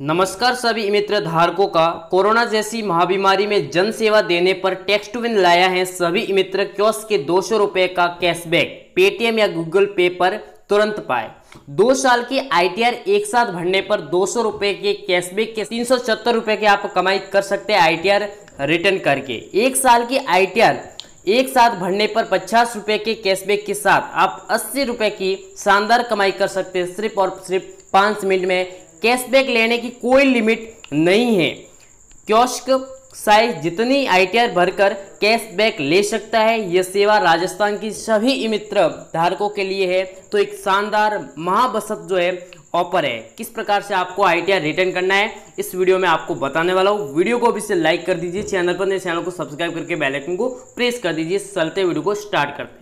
नमस्कार सभी मित्र धारकों का कोरोना जैसी महाबीमारी में जन सेवा देने पर टैक्स विन लाया है सभी मित्र क्योस के दो सौ रुपए का कैशबैक पेटीएम या गूगल पे पर तुरंत पाए दो साल की आईटीआर एक साथ भरने पर दो सौ रुपये के कैशबैक के तीन सौ छहत्तर रुपये की आप कमाई कर सकते हैं आईटीआर रिटर्न करके एक साल की आईटीआर एक साथ भरने पर पचास रुपये के कैशबैक के साथ आप अस्सी रुपये की शानदार कमाई कर सकते हैं सिर्फ और सिर्फ पाँच मिनट में कैशबैक लेने की कोई लिमिट नहीं है क्योश्क साइज जितनी आईटीआर भरकर कैशबैक ले सकता है यह सेवा राजस्थान की सभी मित्र धारकों के लिए है तो एक शानदार महाबसत जो है ऑफर है किस प्रकार से आपको आईटीआर रिटर्न करना है इस वीडियो में आपको बताने वाला हूँ वीडियो को अभी से लाइक कर दीजिए चैनल पर नए चैनल को सब्सक्राइब करके बेलाइकन को प्रेस कर दीजिए चलते वीडियो को स्टार्ट करते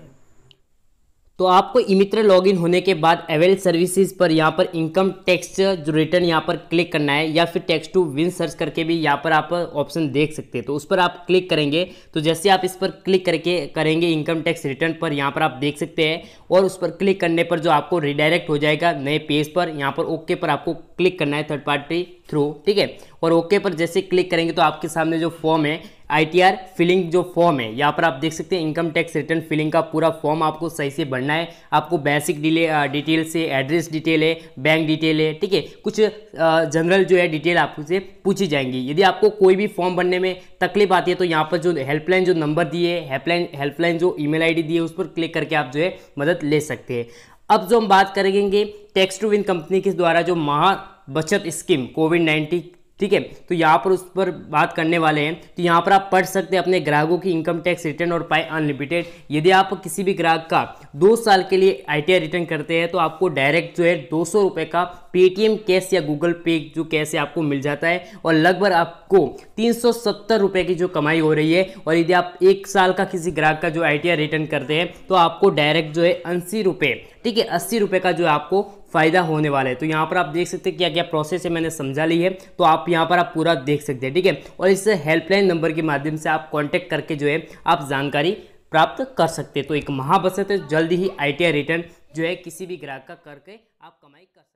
तो आपको इमित्र लॉगिन होने के बाद अवेल सर्विसेज पर यहाँ पर इनकम टैक्स जो रिटर्न यहाँ पर क्लिक करना है या फिर टैक्स टू विन सर्च करके भी यहाँ पर आप ऑप्शन देख सकते हैं तो उस पर आप क्लिक करेंगे तो जैसे आप इस पर क्लिक करके करेंगे इनकम टैक्स रिटर्न पर यहाँ पर आप देख सकते हैं और उस पर क्लिक करने पर जो आपको रिडायरेक्ट हो जाएगा नए पेज पर यहाँ पर ओके पर आपको क्लिक करना है थर्ड पार्टी थ्रू ठीक है और ओके पर जैसे क्लिक करेंगे तो आपके सामने जो फॉर्म है आईटीआर फिलिंग जो फॉर्म है यहाँ पर आप देख सकते हैं इनकम टैक्स रिटर्न फिलिंग का पूरा फॉर्म आपको सही से भरना है आपको बेसिक डिले डिटेल से एड्रेस डिटेल है बैंक डिटेल है ठीक है कुछ जनरल जो है डिटेल आपसे पूछी जाएंगी यदि आपको कोई भी फॉर्म भरने में तकलीफ आती है तो यहाँ पर जो हेल्पलाइन जो नंबर दिए हेल्पलाइन हेल्पलाइन जो ई मेल दी है उस पर क्लिक करके आप जो है मदद ले सकते हैं अब जो हम बात करेंगे टैक्स टू विन कंपनी के द्वारा जो महा बचत स्कीम कोविड नाइन्टीन ठीक है तो यहाँ पर उस पर बात करने वाले हैं तो यहाँ पर आप पढ़ सकते हैं अपने ग्राहकों की इनकम टैक्स रिटर्न और पाए अनलिमिटेड यदि आप किसी भी ग्राहक का दो साल के लिए आईटीआर रिटर्न करते हैं तो आपको डायरेक्ट जो है दो सौ रुपये का पेटीएम कैश या गूगल पे जो कैश है आपको मिल जाता है और लगभग आपको तीन सौ सत्तर रुपये की जो कमाई हो रही है और यदि आप एक साल का किसी ग्राहक का जो आई रिटर्न करते हैं तो आपको डायरेक्ट जो है अस्सी रुपये ठीक है अस्सी रुपये का जो आपको फ़ायदा होने वाला है तो यहाँ पर आप देख सकते हैं क्या क्या प्रोसेस है मैंने समझा ली है तो आप यहाँ पर आप पूरा देख सकते हैं ठीक है और इस हेल्पलाइन नंबर के माध्यम से आप कॉन्टैक्ट करके जो है आप जानकारी प्राप्त कर सकते हैं तो एक महाबसत है जल्दी ही आई रिटर्न जो है किसी भी ग्राहक का करके आप कमाई कर सकते